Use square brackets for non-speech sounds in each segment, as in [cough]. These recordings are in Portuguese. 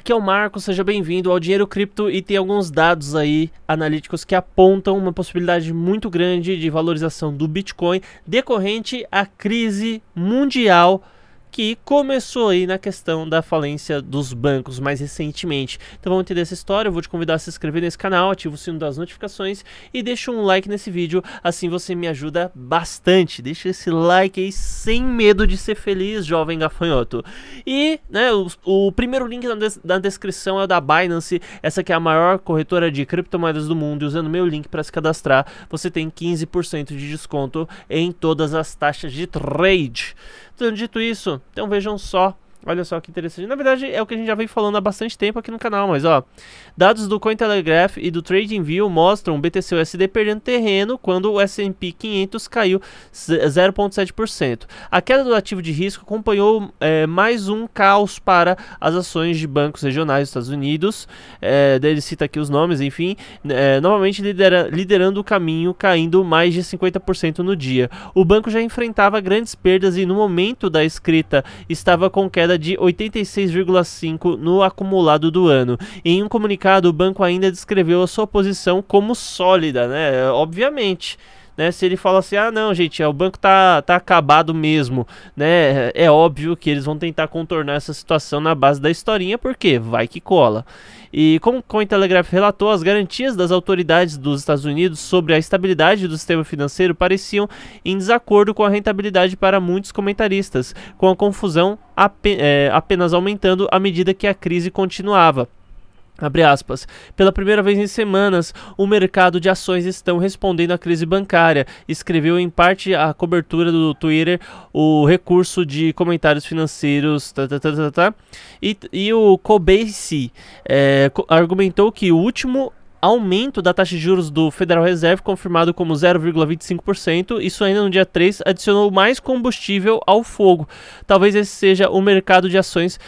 Aqui é o Marco, seja bem-vindo ao Dinheiro Cripto e tem alguns dados aí analíticos que apontam uma possibilidade muito grande de valorização do Bitcoin decorrente à crise mundial que começou aí na questão da falência dos bancos mais recentemente. Então vamos entender essa história, eu vou te convidar a se inscrever nesse canal, ativa o sino das notificações e deixa um like nesse vídeo, assim você me ajuda bastante. Deixa esse like aí sem medo de ser feliz, jovem gafanhoto. E, né, o, o primeiro link na, des na descrição é o da Binance, essa que é a maior corretora de criptomoedas do mundo, e usando meu link para se cadastrar, você tem 15% de desconto em todas as taxas de trade. Então, dito isso, então vejam só Olha só que interessante. Na verdade, é o que a gente já vem falando há bastante tempo aqui no canal, mas ó, dados do Cointelegraph e do TradingView mostram o BTC USD perdendo terreno quando o S&P 500 caiu 0.7%. A queda do ativo de risco acompanhou é, mais um caos para as ações de bancos regionais dos Estados Unidos. É, ele cita aqui os nomes, enfim, né, é, novamente lidera liderando o caminho, caindo mais de 50% no dia. O banco já enfrentava grandes perdas e no momento da escrita estava com queda queda de 86,5% no acumulado do ano. Em um comunicado, o banco ainda descreveu a sua posição como sólida, né? Obviamente né? Se ele fala assim, ah não, gente, é, o banco tá, tá acabado mesmo, né? É, é óbvio que eles vão tentar contornar essa situação na base da historinha, porque vai que cola. E como o Telegraph relatou, as garantias das autoridades dos Estados Unidos sobre a estabilidade do sistema financeiro pareciam em desacordo com a rentabilidade para muitos comentaristas, com a confusão é, apenas aumentando à medida que a crise continuava. Abre aspas. Pela primeira vez em semanas, o mercado de ações estão respondendo à crise bancária, escreveu em parte a cobertura do Twitter, o recurso de comentários financeiros, tá, tá, tá, tá, E, e o Cobase é, argumentou que o último aumento da taxa de juros do Federal Reserve, confirmado como 0,25%, isso ainda no dia 3, adicionou mais combustível ao fogo. Talvez esse seja o mercado de ações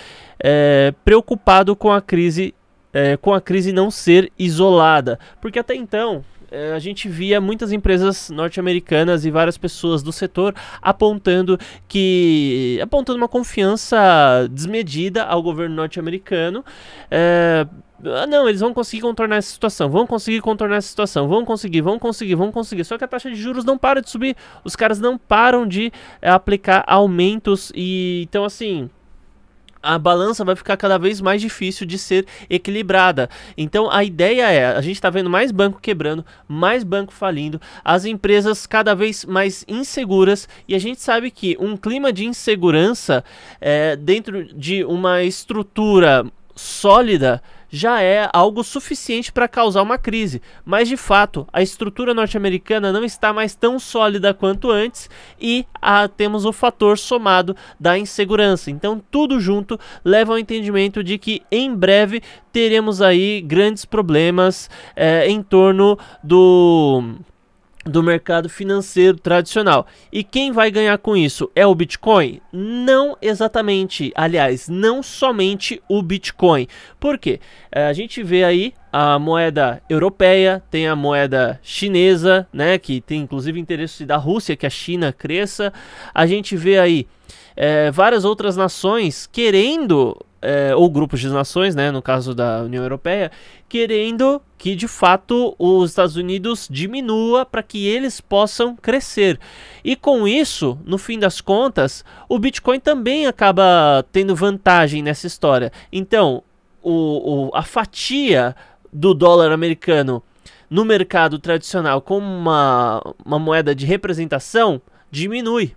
é, preocupado com a crise é, com a crise não ser isolada. Porque até então, é, a gente via muitas empresas norte-americanas e várias pessoas do setor apontando que apontando uma confiança desmedida ao governo norte-americano é, ah, não, eles vão conseguir contornar essa situação, vão conseguir contornar essa situação, vão conseguir, vão conseguir, vão conseguir. Só que a taxa de juros não para de subir, os caras não param de é, aplicar aumentos e então assim, a balança vai ficar cada vez mais difícil de ser equilibrada. Então a ideia é, a gente está vendo mais banco quebrando, mais banco falindo, as empresas cada vez mais inseguras e a gente sabe que um clima de insegurança é, dentro de uma estrutura sólida já é algo suficiente para causar uma crise. Mas de fato, a estrutura norte-americana não está mais tão sólida quanto antes e a, ah, temos o fator somado da insegurança. Então, tudo junto leva ao entendimento de que em breve teremos aí grandes problemas é, em torno do do mercado financeiro tradicional. E quem vai ganhar com isso? É o Bitcoin? Não exatamente. Aliás, não somente o Bitcoin. Por quê? É, a gente vê aí a moeda europeia, tem a moeda chinesa, né, que tem inclusive interesse da Rússia que a China cresça. A gente vê aí é, várias outras nações querendo é, ou grupos de nações, né, no caso da União Europeia, querendo que de fato os Estados Unidos diminua para que eles possam crescer. E com isso, no fim das contas, o Bitcoin também acaba tendo vantagem nessa história. Então, o, o a fatia do dólar americano no mercado tradicional como uma, uma moeda de representação diminui.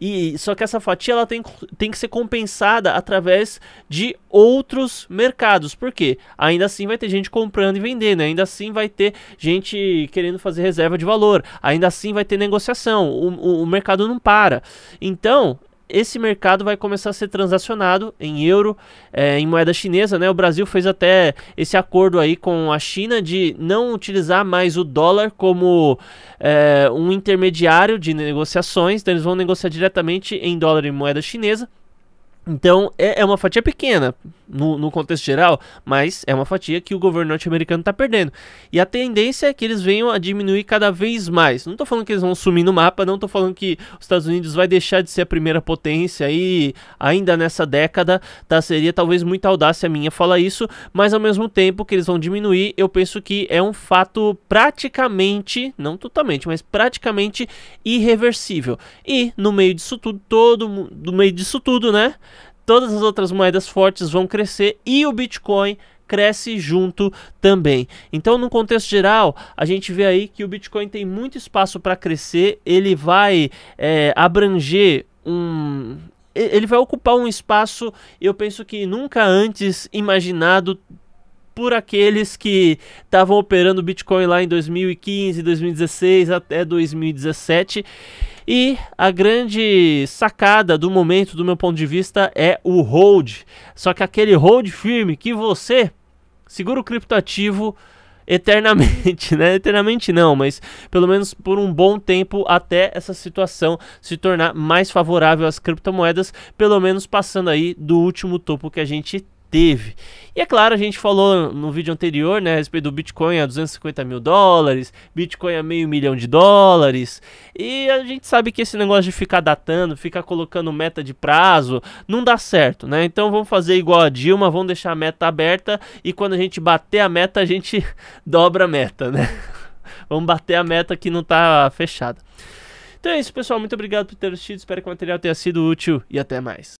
E só que essa fatia ela tem, tem que ser compensada através de outros mercados. porque Ainda assim vai ter gente comprando e vendendo, ainda assim vai ter gente querendo fazer reserva de valor, ainda assim vai ter negociação. O, o, o mercado não para. Então, esse mercado vai começar a ser transacionado em euro, é, em moeda chinesa, né? O Brasil fez até esse acordo aí com a China de não utilizar mais o dólar como é, um intermediário de negociações, então eles vão negociar diretamente em dólar e moeda chinesa. Então é, é uma fatia pequena no, no, contexto geral, mas é uma fatia que o governo norte-americano está perdendo. E a tendência é que eles venham a diminuir cada vez mais. Não estou falando que eles vão sumir no mapa, não estou falando que os Estados Unidos vai deixar de ser a primeira potência e ainda nessa década, tá? Seria talvez muita audácia minha falar isso, mas ao mesmo tempo que eles vão diminuir, eu penso que é um fato praticamente, não totalmente, mas praticamente irreversível. E no meio disso tudo, todo no meio disso tudo, né? todas as outras moedas fortes vão crescer e o Bitcoin cresce junto também. Então, no contexto geral, a gente vê aí que o Bitcoin tem muito espaço para crescer, ele vai é, abranger um. Ele vai ocupar um espaço, eu penso que nunca antes imaginado por aqueles que estavam operando Bitcoin lá em 2015, 2016 até 2017. E a grande sacada do momento, do meu ponto de vista, é o hold. Só que aquele hold firme que você segura o criptoativo eternamente, [laughs] né? Eternamente não, mas pelo menos por um bom tempo até essa situação se tornar mais favorável às criptomoedas, pelo menos passando aí do último topo que a gente teve. E é claro, a gente falou no vídeo anterior, né, a respeito do Bitcoin a 250 mil dólares, Bitcoin a meio milhão de dólares, e a gente sabe que esse negócio de ficar datando, ficar colocando meta de prazo, não dá certo, né? Então vamos fazer igual a Dilma, vamos deixar a meta aberta e quando a gente bater a meta, a gente [laughs] dobra a meta, né? [laughs] vamos bater a meta que não tá fechada. Então é isso, pessoal. Muito obrigado por ter assistido. Espero que o material tenha sido útil e até mais.